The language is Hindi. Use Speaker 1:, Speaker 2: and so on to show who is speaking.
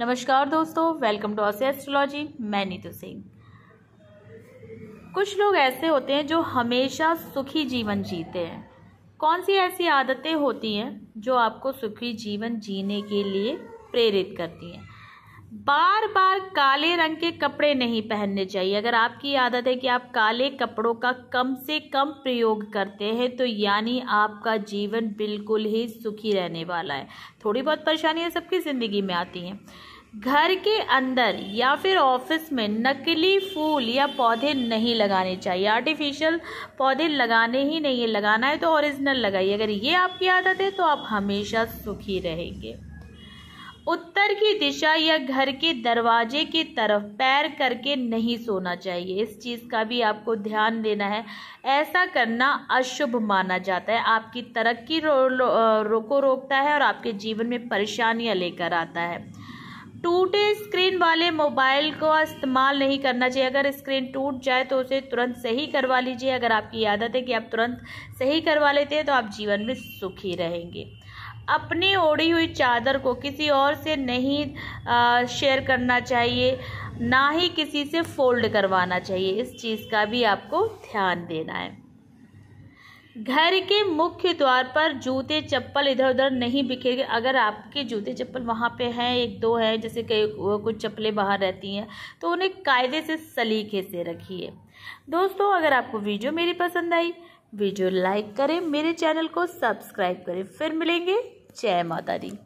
Speaker 1: नमस्कार दोस्तों वेलकम टू ऑसे एस्ट्रोलॉजी मैं नीतू सिंह कुछ लोग ऐसे होते हैं जो हमेशा सुखी जीवन जीते हैं कौन सी ऐसी आदतें होती हैं जो आपको सुखी जीवन जीने के लिए प्रेरित करती हैं बार बार काले रंग के कपड़े नहीं पहनने चाहिए अगर आपकी आदत है कि आप काले कपड़ों का कम से कम प्रयोग करते हैं तो यानी आपका जीवन बिल्कुल ही सुखी रहने वाला है थोड़ी बहुत परेशानियाँ सबकी ज़िंदगी में आती हैं घर के अंदर या फिर ऑफिस में नकली फूल या पौधे नहीं लगाने चाहिए आर्टिफिशियल पौधे लगाने ही नहीं है लगाना है तो ओरिजिनल लगाइए अगर ये आपकी आदत है तो आप हमेशा सुखी रहेंगे उत्तर की दिशा या घर के दरवाजे की तरफ पैर करके नहीं सोना चाहिए इस चीज़ का भी आपको ध्यान देना है ऐसा करना अशुभ माना जाता है आपकी तरक्की रो, रो, रोको रोकता है और आपके जीवन में परेशानियां लेकर आता है टूटे स्क्रीन वाले मोबाइल को इस्तेमाल नहीं करना चाहिए अगर स्क्रीन टूट जाए तो उसे तुरंत सही करवा लीजिए अगर आपकी आदत है कि आप तुरंत सही करवा लेते हैं तो आप जीवन में सुखी रहेंगे अपनी ओढ़ी हुई चादर को किसी और से नहीं शेयर करना चाहिए ना ही किसी से फोल्ड करवाना चाहिए इस चीज़ का भी आपको ध्यान देना है घर के मुख्य द्वार पर जूते चप्पल इधर उधर नहीं बिखेरे अगर आपके जूते चप्पल वहाँ पे हैं एक दो हैं जैसे कई कुछ चप्पलें बाहर रहती हैं तो उन्हें कायदे से सलीके से रखिए दोस्तों अगर आपको वीडियो मेरी पसंद आई वीडियो लाइक करें मेरे चैनल को सब्सक्राइब करें फिर मिलेंगे जय माता दी